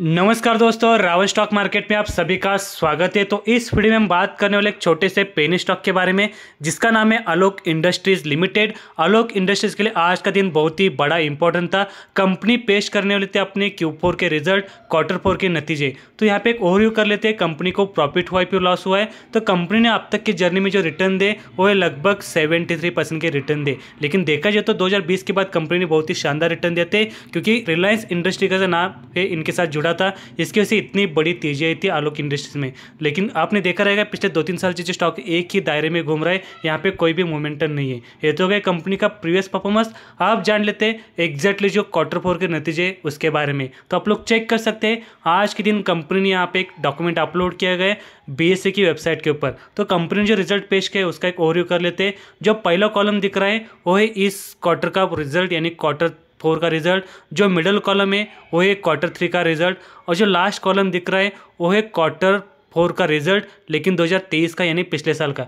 नमस्कार दोस्तों Rawal stock market में आप सभी का स्वागत है तो इस वीडियो में हम बात करने वाले एक छोटे से पेनी स्टॉक के बारे में जिसका नाम है Alok industries limited Alok industries के लिए आज का दिन बहुत ही बड़ा इंपॉर्टेंट था कंपनी पेश करने वाले थे अपने फोर के रिजल्ट क्वार्टर फोर के नतीजे तो यहाँ पे एक ओवरव्यू कर लेते हैं कंपनी को प्रॉफिट हुआ है लॉस हुआ है तो कंपनी ने अब तक की जर्नी में जो रिटर्न दे वो है लगभग सेवेंटी के रिटर्न दे लेकिन देखा जाए तो दो के बाद कंपनी ने बहुत ही शानदार रिटर्न देते क्योंकि रिलायंस इंडस्ट्री का जो नाम है इनके साथ जुड़ा था इसकी वजह से इतनी बड़ी तेजी आई थी आलोक इंडस्ट्रीज में लेकिन आपने देखा रहेगा पिछले दो तीन साल से जो स्टॉक एक ही दायरे में घूम रहा है यहाँ पे कोई भी मोमेंटम नहीं है ये तो गए कंपनी का प्रीवियस परफॉर्मेंस आप जान लेते हैं एग्जैक्टली जो क्वार्टर फोर के नतीजे उसके बारे में तो आप लोग चेक कर सकते हैं आज के दिन कंपनी ने यहाँ पे एक डॉक्यूमेंट अपलोड किया गया बी e की वेबसाइट के ऊपर तो कंपनी ने जो रिजल्ट पेश किया उसका एक ओवरव्यू कर लेते हैं जो पहला कॉलम दिख रहा है वो है इस क्वार्टर का रिजल्ट यानी क्वार्टर फोर का रिजल्ट जो मिडल कॉलम है वो है क्वार्टर थ्री का रिजल्ट और जो लास्ट कॉलम दिख रहा है वो है क्वार्टर फोर का रिजल्ट लेकिन 2023 का यानी पिछले साल का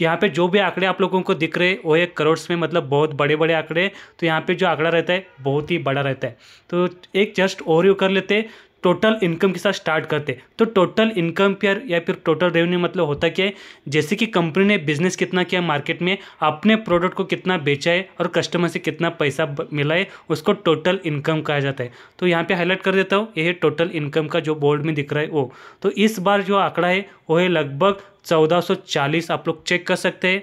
यहाँ पे जो भी आंकड़े आप लोगों को दिख रहे हैं वो एक करोड़ में मतलब बहुत बड़े बड़े आंकड़े तो यहाँ पे जो आंकड़ा रहता है बहुत ही बड़ा रहता है तो एक जस्ट ओवरव्यू कर लेते हैं टोटल इनकम के साथ स्टार्ट करते तो टोटल इनकम पर या फिर टोटल रेवेन्यू मतलब होता क्या है जैसे कि कंपनी ने बिजनेस कितना किया मार्केट में अपने प्रोडक्ट को कितना बेचा है और कस्टमर से कितना पैसा मिला है उसको टोटल इनकम कहा जाता है तो यहाँ पे हाईलाइट कर देता हूँ यह टोटल इनकम का जो बोर्ड में दिख रहा है वो तो इस बार जो आंकड़ा है वो है लगभग चौदह आप लोग चेक कर सकते हैं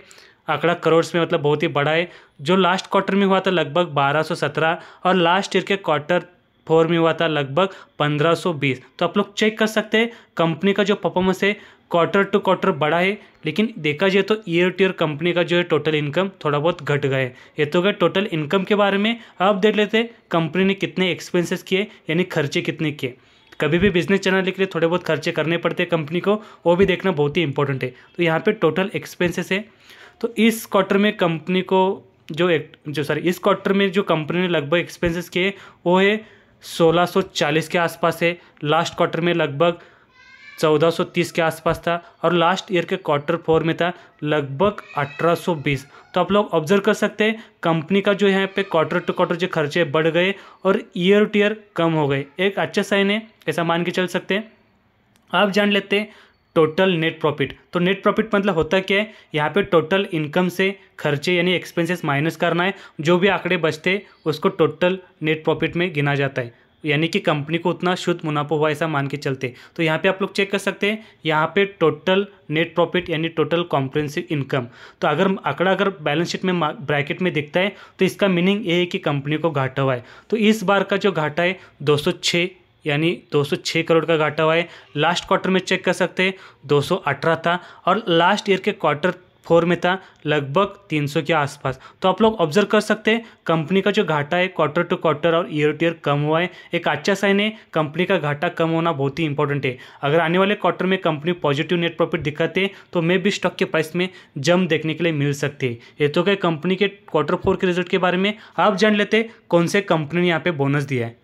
आंकड़ा करोड़ में मतलब बहुत ही बड़ा है जो लास्ट क्वार्टर में हुआ था लगभग 1217 और लास्ट ईयर के क्वार्टर फोर में हुआ था लगभग 1520 तो आप लोग चेक कर सकते हैं कंपनी का जो परफॉर्मेंस है क्वार्टर टू क्वार्टर बड़ा है लेकिन देखा जाए तो ईयर टू ईयर कंपनी का जो है टोटल इनकम थोड़ा बहुत घट गया है ये तो गए टोटल इनकम के बारे में अब देख लेते कंपनी ने कितने एक्सपेंसेस किए यानी खर्चे कितने किए कभी भी बिजनेस चलाने के लिए थोड़े बहुत खर्चे करने पड़ते हैं कंपनी को वो भी देखना बहुत ही इंपॉर्टेंट है तो यहाँ पे टोटल एक्सपेंसेस है तो इस क्वार्टर में कंपनी को जो एक जो सॉरी इस क्वार्टर में जो कंपनी ने लगभग एक्सपेंसेस किए वो है 1640 के आसपास है लास्ट क्वार्टर में लगभग 1430 के आसपास था और लास्ट ईयर के क्वार्टर फोर में था लगभग 1820 तो आप लोग ऑब्जर्व कर सकते हैं कंपनी का जो यहाँ पे क्वार्टर टू क्वार्टर जो खर्चे बढ़ गए और ईयर टू ईयर कम हो गए एक अच्छा साइन है ऐसा मान के चल सकते हैं आप जान लेते हैं टोटल नेट प्रॉफिट तो नेट प्रॉफिट मतलब होता क्या है यहाँ पे टोटल इनकम से खर्चे यानी एक्सपेंसेस माइनस करना है जो भी आंकड़े बचते उसको टोटल नेट प्रॉफिट में गिना जाता है यानी कि कंपनी को उतना शुद्ध मुनाफा हुआ ऐसा मान के चलते तो यहाँ पे आप लोग चेक कर सकते हैं यहाँ पे टोटल नेट प्रॉफिट यानी टोटल कॉम्प्रेंसिव इनकम तो अगर आंकड़ा अगर बैलेंस शीट में ब्रैकेट में दिखता है तो इसका मीनिंग ये है कि कंपनी को घाटा हुआ है तो इस बार का जो घाटा है 206 यानी 206 करोड़ का घाटा हुआ है लास्ट क्वार्टर में चेक कर सकते हैं 218 था और लास्ट ईयर के क्वार्टर फोर में था लगभग 300 के आसपास तो आप लोग ऑब्जर्व कर सकते हैं कंपनी का जो घाटा है क्वार्टर टू क्वार्टर और ईयर टू ईयर कम हुआ है एक अच्छा साइन है कंपनी का घाटा कम होना बहुत ही इंपॉर्टेंट है अगर आने वाले क्वार्टर में कंपनी पॉजिटिव नेट प्रॉफिट दिखाते हैं तो मे भी स्टॉक के प्राइस में जम देखने के लिए मिल सकती है ये तो क्या कंपनी के क्वार्टर फोर के रिजल्ट के बारे में आप जान लेते कौन से कंपनी ने यहाँ पर बोनस दिया है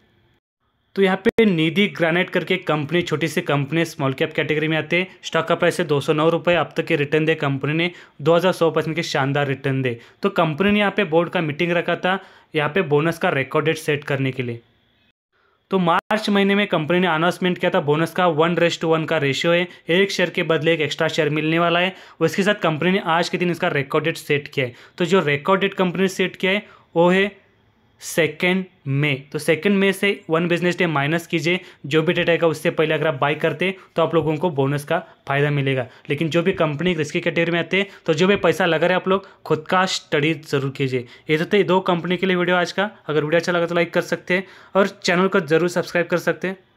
तो यहाँ पे निधि ग्रेनाइट करके कंपनी छोटी सी कंपनी स्मॉल कैप कैटेगरी में आते हैं स्टॉक का प्राइस है दो सौ नौ रुपये अब तक के रिटर्न दे कंपनी ने दो हज़ार सौ परसेंट के शानदार रिटर्न दे तो कंपनी ने यहाँ पे बोर्ड का मीटिंग रखा था यहाँ पे बोनस का रिकॉर्ड डेट सेट करने के लिए तो मार्च महीने में कंपनी ने अनाउंसमेंट किया था बोनस का वन रेस टू वन का रेशियो है एक शेयर के बदले एक एक्स्ट्रा शेयर मिलने वाला है और इसके साथ कंपनी ने आज के दिन इसका रिकॉर्ड डेट सेट किया है तो जो रिकॉर्ड डेट कंपनी ने सेट किया है वो है सेकेंड मे तो सेकेंड मे से वन बिजनेस डे माइनस कीजिए जो भी डेट आएगा उससे पहले अगर आप बाई करते तो आप लोगों को बोनस का फायदा मिलेगा लेकिन जो भी कंपनी रिस्की कैटेगरी में आते हैं तो जो भी पैसा लगा रहे आप लोग खुद का स्टडी जरूर कीजिए ये तो थे दो कंपनी के लिए वीडियो आज का अगर वीडियो अच्छा लगा तो लाइक कर सकते हैं और चैनल को जरूर सब्सक्राइब कर सकते हैं